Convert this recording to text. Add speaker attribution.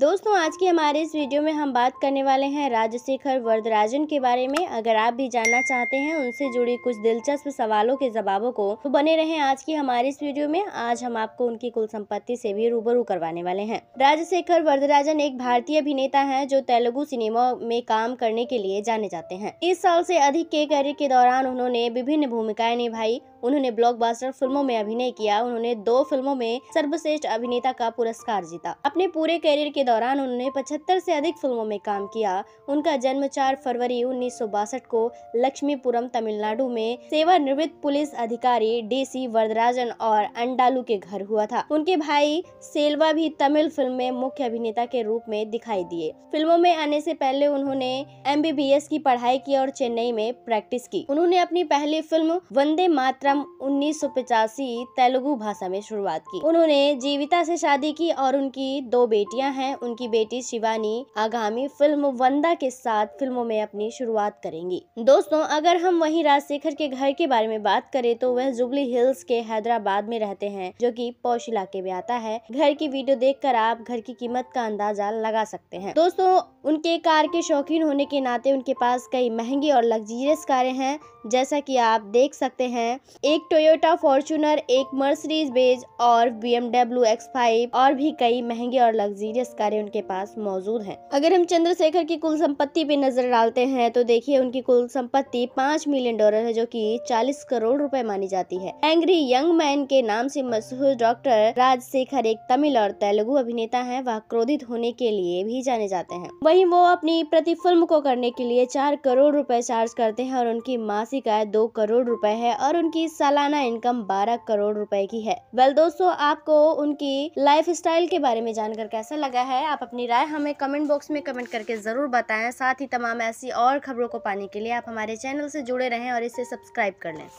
Speaker 1: दोस्तों आज की हमारे इस वीडियो में हम बात करने वाले हैं राजशेखर वरदराजन के बारे में अगर आप भी जानना चाहते हैं उनसे जुड़ी कुछ दिलचस्प सवालों के जवाबों को तो बने रहें आज की हमारे इस वीडियो में आज हम आपको उनकी कुल संपत्ति से भी रूबरू करवाने वाले हैं राजशेखर वरदराजन एक भारतीय अभिनेता है जो तेलुगु सिनेमा में काम करने के लिए जाने जाते हैं तीस साल ऐसी अधिक के करियर के दौरान उन्होंने विभिन्न भूमिकाएं निभाई उन्होंने ब्लॉकबस्टर फिल्मों में अभिनय किया उन्होंने दो फिल्मों में सर्वश्रेष्ठ अभिनेता का पुरस्कार जीता अपने पूरे करियर के दौरान उन्होंने 75 से अधिक फिल्मों में काम किया उनका जन्म 4 फरवरी उन्नीस को लक्ष्मीपुरम तमिलनाडु में सेवानिवृत्त पुलिस अधिकारी डी सी वरदराजन और अंडालू के घर हुआ था उनके भाई सेल्वा भी तमिल फिल्म में मुख्य अभिनेता के रूप में दिखाई दिए फिल्मों में आने से पहले उन्होंने एम की पढ़ाई की और चेन्नई में प्रैक्टिस की उन्होंने अपनी पहली फिल्म वंदे मातरम उन्नीस तेलुगु भाषा में शुरुआत की उन्होंने जीविता से शादी की और उनकी दो बेटियां हैं उनकी बेटी शिवानी आगामी फिल्म वंदा के साथ फिल्मों में अपनी शुरुआत करेंगी दोस्तों अगर हम वही राजशेखर के घर के बारे में बात करें तो वह जुबली हिल्स के हैदराबाद में रहते हैं जो कि पौष इलाके में आता है घर की वीडियो देखकर आप घर की कीमत का अंदाजा लगा सकते हैं दोस्तों उनके कार के शौकीन होने के नाते उनके पास कई महंगी और लग्जीरियस कारें हैं जैसा कि आप देख सकते हैं एक टोयोटा फॉर्चूनर एक मर्सडीज बेज और बी एमडब्ल्यू एक्स फाइव और भी कई महंगी और लग्जीरियस कार्य उनके पास मौजूद है अगर हम चंद्रशेखर की कुल संपत्ति पे नजर डालते हैं तो देखिए उनकी कुल संपत्ति पाँच मिलियन डॉलर है जो कि 40 करोड़ रुपए मानी जाती है एंग्री यंग मैन के नाम से मशहूर डॉक्टर राजशेखर एक तमिल और तेलुगु अभिनेता है वह क्रोधित होने के लिए भी जाने जाते हैं वही वो अपनी प्रति फिल्म को करने के लिए चार करोड़ रूपए चार्ज करते हैं और उनकी मासिक आय दो करोड़ रूपए है और उनकी सालाना इनकम बारह करोड़ रूपए की है वेल दोस्तों आपको उनकी लाइफ स्टाइल के बारे में जानकर कैसा लगा है है आप अपनी राय हमें कमेंट बॉक्स में कमेंट करके ज़रूर बताएं साथ ही तमाम ऐसी और खबरों को पाने के लिए आप हमारे चैनल से जुड़े रहें और इसे सब्सक्राइब कर लें